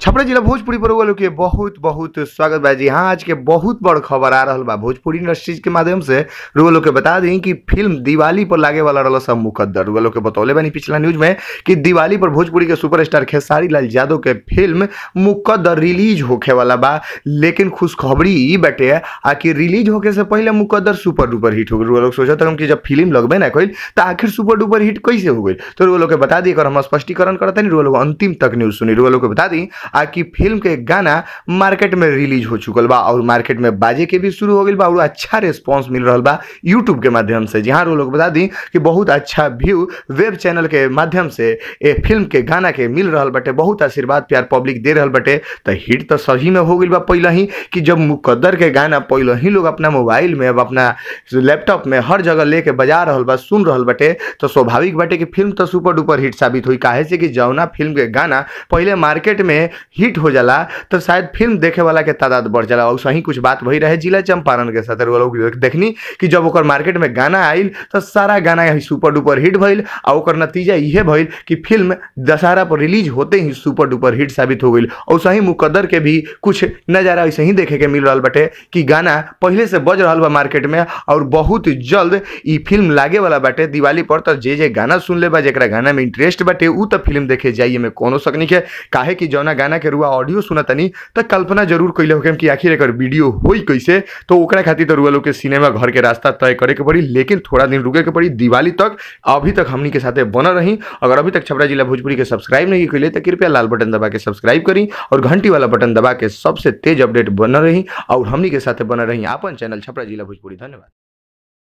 छपरा जिला भोजपुरी पर लोग के बहुत बहुत स्वागत बा जी हाँ आज के बहुत बड़ खबर आ रहा बा भोजपुरी इंडस्ट्रीज के माध्यम से रुआ लोग के बता दी कि फिल्म दिवाली पर लागे वाला रहा सब मुकद्दर रुआ लोग के बतौले बनी पिछला न्यूज में कि दिवाली पर भोजपुरी के सुपरस्टार खेसारी लाल यादव के फिल्म मुकद्दर रिलीज होखे वाला बा लेकिन खुशखबरी ये बटे आ कि रिलीज होके से पहले मुकद्दर सुपर डुपर हिट हो गई रुआ लोग सोचते कि जब फिल्म लगबे ना कल तो आखिर सुपर डुपर हिट कैसे हो गई तो रुआ लोग के बता दी एक हम स्पष्टीकरण करते नहीं रुआ लोग अंतिम तक न्यूज सुनी रुआ लोग के बता दी कि फिल्म के गाना मार्केट में रिलीज हो चुकल बा और मार्केट में बाजे के भी शुरू हो गई बा और अच्छा रिस्पॉन्स मिल रहा बा यूट्यूब के माध्यम से जी हाँ लोग बता दी कि बहुत अच्छा व्यू वेब चैनल के माध्यम से ए फिल्म के गाना के मिल रहा बटे बहुत आशीर्वाद प्यार पब्लिक दे रहा बटे तो हिट तो सही में हो गई बा पैल ही कि जब मुकद्दर के गाना पैल ही लोग अपना मोबाइल में अब अपना लैपटॉप में हर जगह लेके बजा रहा बा सुन रहा बटे तो स्वाभाविक बटे कि फिल्म तो सुपर डुपर हिट साबित हुई काहे से कि जौना फिल्म के गाना पहले मार्केट में हिट हो जाला तो शायद फिल्म देखे वाला के तादाद बढ़ जाला और सही कुछ बात वही रहे जिला चंपारण के साथ लोग देखनी कि जब ओकर मार्केट में गाना आयल तो सारा गाना यही सुपर डुपर हिट भइल और नतीजा ये भइल कि फिल्म दशहरा पर रिलीज होते ही सुपर डुपर हिट साबित हो गई और सही मुकदर के भी कुछ नज़ारा ऐसे ही देखे के मिल रहा बटे कि गाना पहले से बज रहा बा मार्केट में और बहुत जल्द ये फिल्म लागे वाला बटे दिवाली पर तो जे जे गाना सुन ले जरा गाना में इंटरेस्ट बटे ऊ तो फिल्म देखे जाइए में कोनो सकनी के काहे कि जौना गाना गाना के रुआ ऑडियो सुना तो कल्पना जरूर कैले होके कि आखिर एक वीडियो हो कैसे तो खातिर तो रुआ लोग के सिनेमा घर के रास्ता तय करे के पड़ी लेकिन थोड़ा दिन रुके के पड़ी दिवाली तक अभी तक हमनी के साथे बन रही अगर अभी तक छपरा जिला भोजपुरी के सब्सक्राइब नहीं कैले तो कृपया लाल बटन दबा के सब्सक्राइब करी और घंटी वाला बटन दबा के सबसे तेज अपडेट बन रही और हमनी के साथ बन रही अपन चैनल छपरा जिला भोजपुरी धन्यवाद